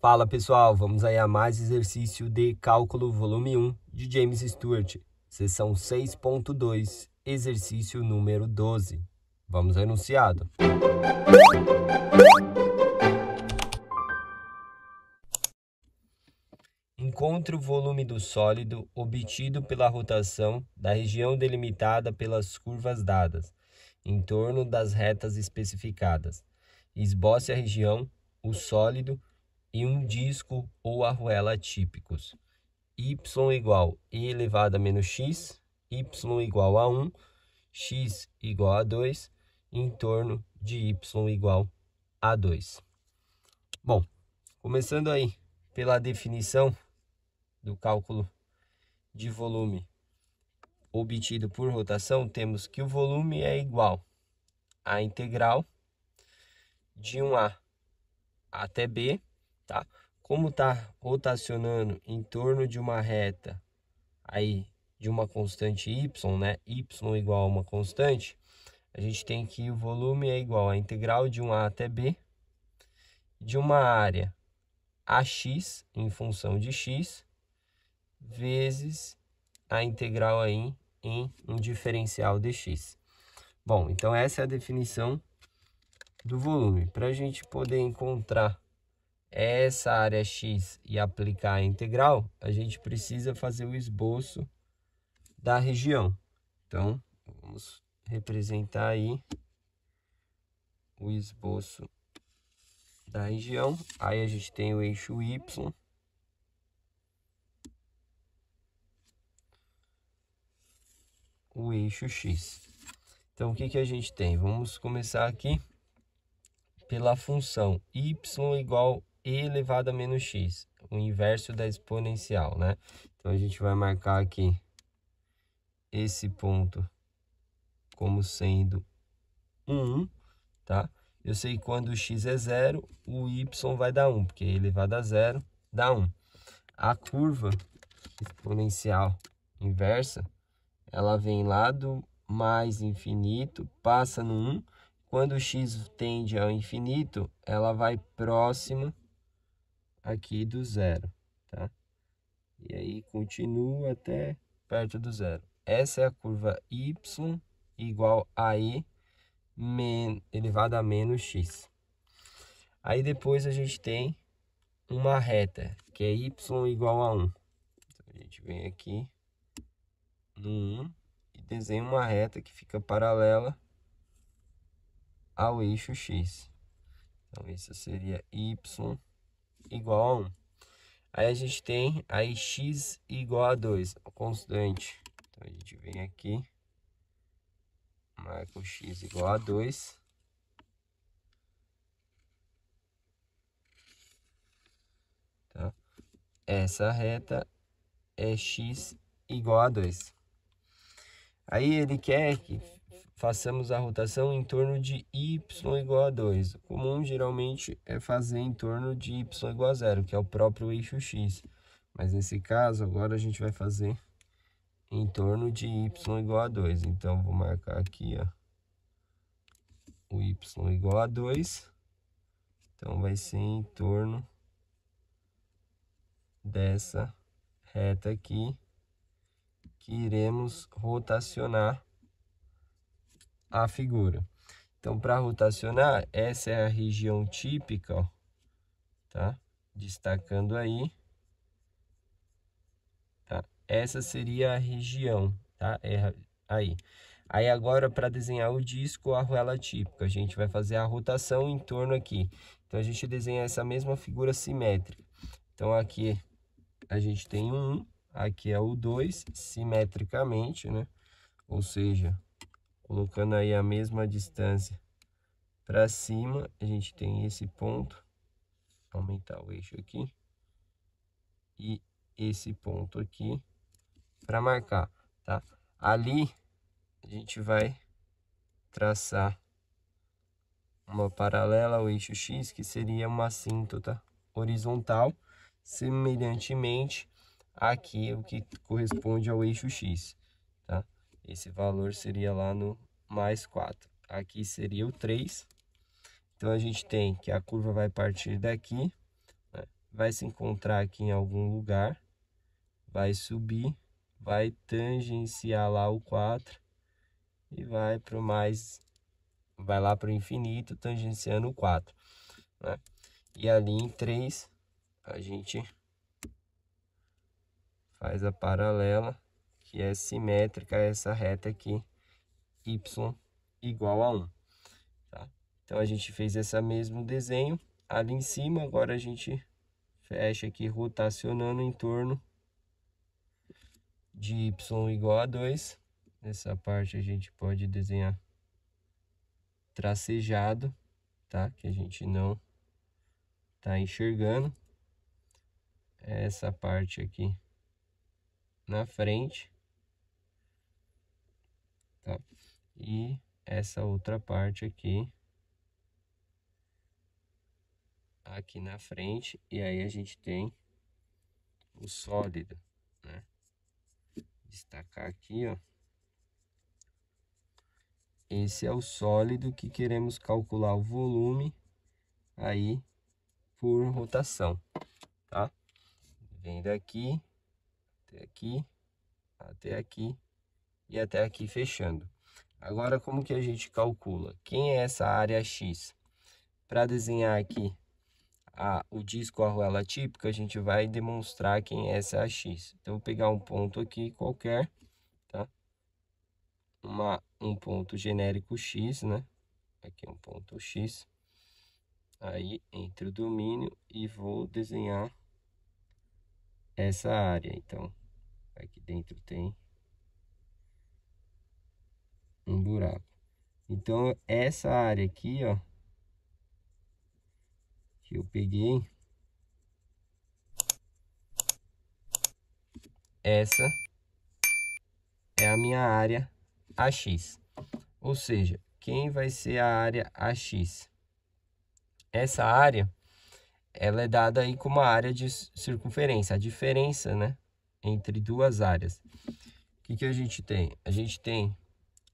Fala pessoal, vamos aí a mais exercício de cálculo volume 1 de James Stewart, sessão 6.2, exercício número 12. Vamos ao enunciado. Encontre o volume do sólido obtido pela rotação da região delimitada pelas curvas dadas, em torno das retas especificadas. Esboce a região, o sólido, e um disco ou arruela típicos. y igual e elevado a menos x, y igual a 1, x igual a 2, em torno de y igual a 2. Bom, começando aí pela definição do cálculo de volume obtido por rotação, temos que o volume é igual à integral de 1A até B tá? Como está rotacionando em torno de uma reta aí de uma constante y, né? y igual a uma constante, a gente tem que o volume é igual à integral de um a até b de uma área ax em função de x vezes a integral aí em um diferencial dx. Bom, então essa é a definição do volume. Para a gente poder encontrar essa área x e aplicar a integral, a gente precisa fazer o esboço da região. Então, vamos representar aí o esboço da região. Aí a gente tem o eixo Y. O eixo X. Então, o que, que a gente tem? Vamos começar aqui pela função y igual e elevado a menos x, o inverso da exponencial, né? Então a gente vai marcar aqui esse ponto como sendo 1, tá? Eu sei que quando o x é zero, o y vai dar 1, porque é elevado a zero dá 1. A curva exponencial inversa, ela vem lá do mais infinito, passa no 1, quando o x tende ao infinito, ela vai próxima aqui do zero, tá? E aí continua até perto do zero. Essa é a curva y igual a e elevada elevado a menos x. Aí depois a gente tem uma reta, que é y igual a 1. Então a gente vem aqui no 1 e desenha uma reta que fica paralela ao eixo x. Então isso seria y igual a 1. Aí a gente tem aí x igual a 2, constante. Então a gente vem aqui, marca o x igual a 2. Tá? Essa reta é x igual a 2. Aí ele quer que façamos a rotação em torno de y igual a 2. O comum geralmente é fazer em torno de y igual a 0, que é o próprio eixo x. Mas nesse caso, agora a gente vai fazer em torno de y igual a 2. Então, vou marcar aqui ó, o y igual a 2. Então, vai ser em torno dessa reta aqui que iremos rotacionar a figura. Então, para rotacionar, essa é a região típica, ó, tá? Destacando aí. Tá? Essa seria a região, tá? É aí. Aí agora, para desenhar o disco, a arruela típica, a gente vai fazer a rotação em torno aqui. Então, a gente desenha essa mesma figura simétrica. Então, aqui a gente tem um, aqui é o 2, simetricamente, né? Ou seja, colocando aí a mesma distância para cima, a gente tem esse ponto, aumentar o eixo aqui, e esse ponto aqui para marcar, tá? Ali a gente vai traçar uma paralela ao eixo X, que seria uma assíntota horizontal, semelhantemente aqui o que corresponde ao eixo X. Esse valor seria lá no mais 4. Aqui seria o 3. Então a gente tem que a curva vai partir daqui, né? vai se encontrar aqui em algum lugar, vai subir, vai tangenciar lá o 4 e vai para o mais, vai lá para o infinito, tangenciando o 4. Né? E ali em 3 a gente faz a paralela que é simétrica a essa reta aqui, y igual a 1. Tá? Então, a gente fez esse mesmo desenho ali em cima, agora a gente fecha aqui rotacionando em torno de y igual a 2. Essa parte a gente pode desenhar tracejado, tá? Que a gente não está enxergando. Essa parte aqui na frente tá? E essa outra parte aqui, aqui na frente, e aí a gente tem o sólido, né? Destacar aqui, ó. Esse é o sólido que queremos calcular o volume aí por rotação, tá? Vem daqui até aqui, até aqui e até aqui fechando. Agora, como que a gente calcula? Quem é essa área X? Para desenhar aqui a, o disco arruela típica, a gente vai demonstrar quem é essa X. Então, vou pegar um ponto aqui qualquer, tá? Uma, um ponto genérico X, né? Aqui é um ponto X. Aí, entre o domínio e vou desenhar essa área. Então, aqui dentro tem Então, essa área aqui, ó, que eu peguei, essa é a minha área AX. Ou seja, quem vai ser a área AX? Essa área, ela é dada aí como a área de circunferência, a diferença, né, entre duas áreas. O que, que a gente tem? A gente tem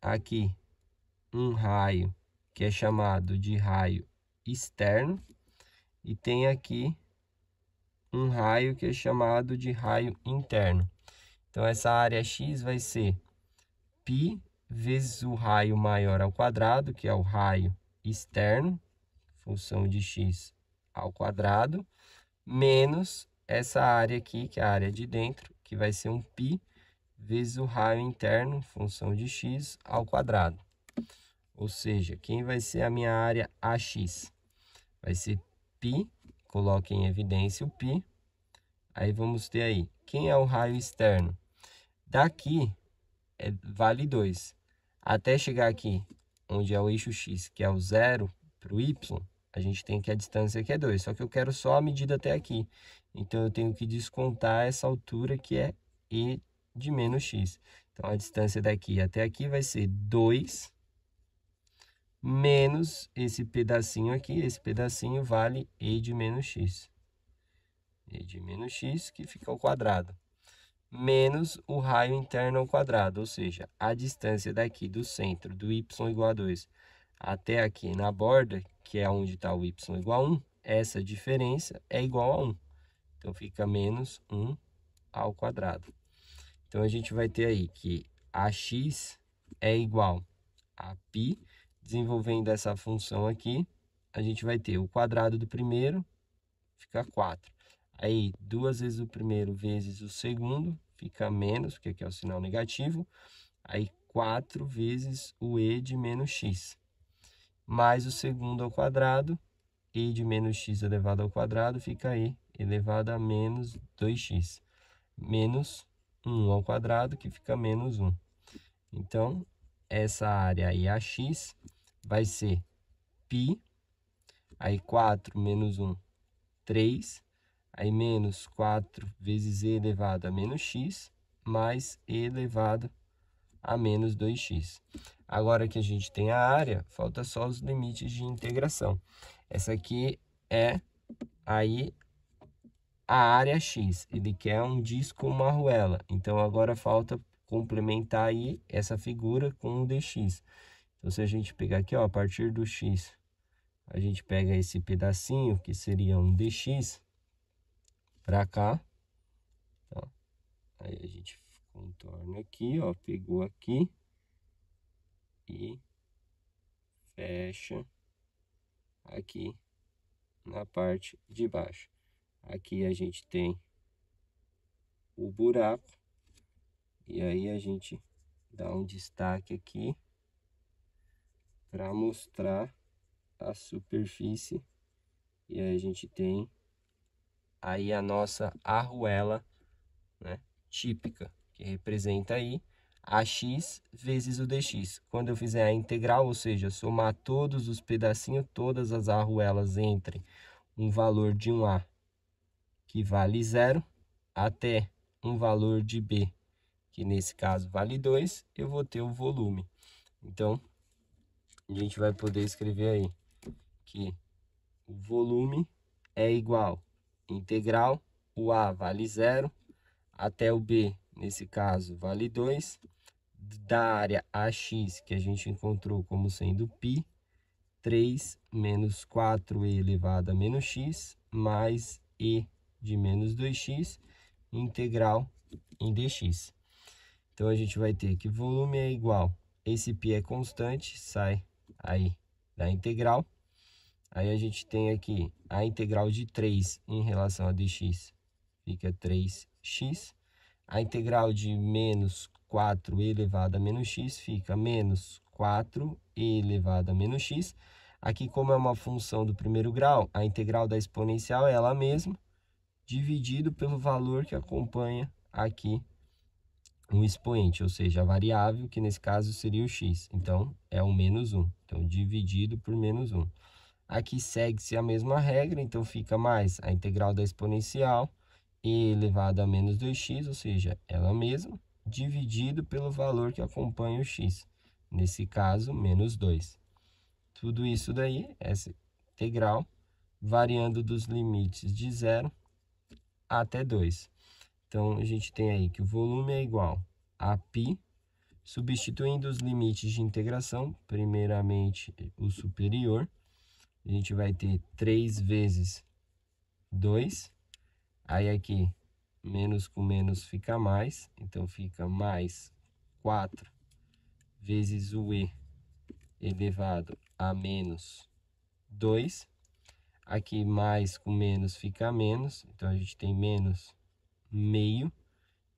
aqui um raio que é chamado de raio externo e tem aqui um raio que é chamado de raio interno. Então essa área x vai ser π vezes o raio maior ao quadrado, que é o raio externo, função de x ao quadrado, menos essa área aqui, que é a área de dentro, que vai ser um π vezes o raio interno, função de x ao quadrado. Ou seja, quem vai ser a minha área AX? Vai ser π, coloque em evidência o π. Aí vamos ter aí, quem é o raio externo? Daqui é, vale 2. Até chegar aqui, onde é o eixo X, que é o zero, para o Y, a gente tem que a distância que é 2. Só que eu quero só a medida até aqui. Então, eu tenho que descontar essa altura que é E de menos X. Então, a distância daqui até aqui vai ser 2 menos esse pedacinho aqui, esse pedacinho vale e de menos x. e de menos x, que fica ao quadrado. Menos o raio interno ao quadrado, ou seja, a distância daqui do centro do y igual a 2 até aqui na borda, que é onde está o y igual a 1, essa diferença é igual a 1. Então, fica menos 1 ao quadrado. Então, a gente vai ter aí que ax é igual a π Desenvolvendo essa função aqui, a gente vai ter o quadrado do primeiro, fica 4. Aí, duas vezes o primeiro vezes o segundo, fica menos, porque aqui é o sinal negativo. Aí, 4 vezes o e de menos x. Mais o segundo ao quadrado, e de menos x elevado ao quadrado, fica e elevado a menos 2x. Menos 1 ao quadrado, que fica menos 1. Então, essa área aí, AX, vai ser π, aí 4 menos 1, 3, aí menos 4 vezes e elevado a menos x, mais e elevado a menos 2x. Agora que a gente tem a área, falta só os limites de integração. Essa aqui é aí a área x, ele quer um disco uma arruela, então agora falta complementar aí essa figura com o dx. Então, se a gente pegar aqui, ó, a partir do x, a gente pega esse pedacinho, que seria um dx, para cá. Tá? Aí a gente contorna aqui, ó, pegou aqui e fecha aqui na parte de baixo. Aqui a gente tem o buraco e aí a gente dá um destaque aqui para mostrar a superfície. E aí a gente tem aí a nossa arruela né, típica, que representa aí x vezes o dx. Quando eu fizer a integral, ou seja, somar todos os pedacinhos, todas as arruelas entre um valor de um a que vale zero até um valor de b que nesse caso vale 2, eu vou ter o volume. Então, a gente vai poder escrever aí que o volume é igual integral, o A vale 0, até o B, nesse caso, vale 2, da área AX, que a gente encontrou como sendo π, 3 menos 4e elevado a menos x, mais e de menos 2x, integral em dx. Então a gente vai ter que volume é igual, esse π é constante, sai aí da integral. Aí a gente tem aqui a integral de 3 em relação a dx, fica 3x. A integral de menos 4 elevado a menos x fica menos 4 elevado a menos x. Aqui, como é uma função do primeiro grau, a integral da exponencial é ela mesma, dividido pelo valor que acompanha aqui um expoente, ou seja, a variável, que nesse caso seria o x. Então, é o menos 1. Então, dividido por menos 1. Aqui segue-se a mesma regra, então fica mais a integral da exponencial e elevado a menos 2x, ou seja, ela mesma, dividido pelo valor que acompanha o x. Nesse caso, menos 2. Tudo isso daí, essa integral, variando dos limites de 0 até 2. Então, a gente tem aí que o volume é igual a π, substituindo os limites de integração, primeiramente o superior, a gente vai ter 3 vezes 2, aí aqui menos com menos fica mais, então fica mais 4 vezes o e elevado a menos 2, aqui mais com menos fica menos, então a gente tem menos meio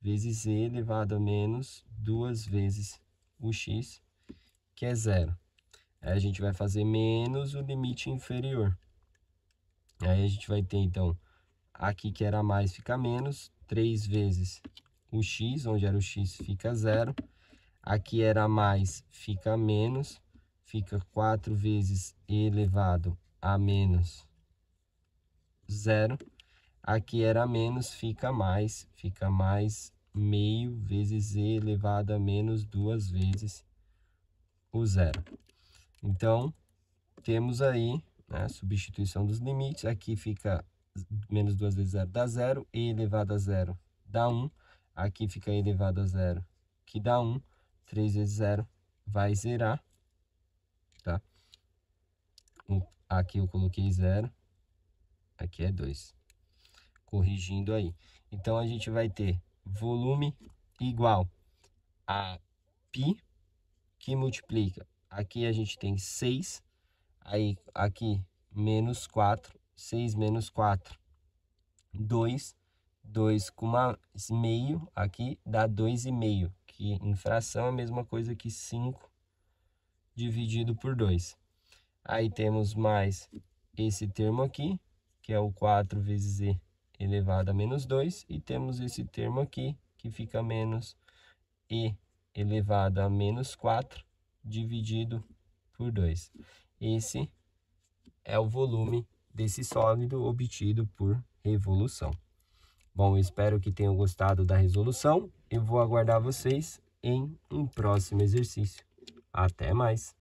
vezes e elevado a menos duas vezes o x, que é zero. Aí a gente vai fazer menos o limite inferior. Aí a gente vai ter, então, aqui que era mais fica menos, 3 vezes o x, onde era o x fica zero. Aqui era mais, fica menos, fica 4 vezes e elevado a menos zero. Aqui era menos, fica mais, fica mais meio vezes e elevado a menos duas vezes o zero. Então, temos aí né, substituição dos limites. Aqui fica menos duas vezes zero dá zero, e elevado a zero dá 1. Um. Aqui fica e elevado a zero, que dá 1. Um. 3 vezes zero vai zerar, tá? Aqui eu coloquei zero, aqui é 2 corrigindo aí. Então a gente vai ter volume igual a π que multiplica. Aqui a gente tem 6, aí aqui menos 4, 6 menos 4, 2, 2 com uma meio aqui dá 2,5, que em fração é a mesma coisa que 5 dividido por 2. Aí temos mais esse termo aqui, que é o 4 vezes e elevado a menos 2 e temos esse termo aqui que fica menos e elevado a menos 4 dividido por 2. Esse é o volume desse sólido obtido por revolução. Bom, espero que tenham gostado da resolução. Eu vou aguardar vocês em um próximo exercício. Até mais!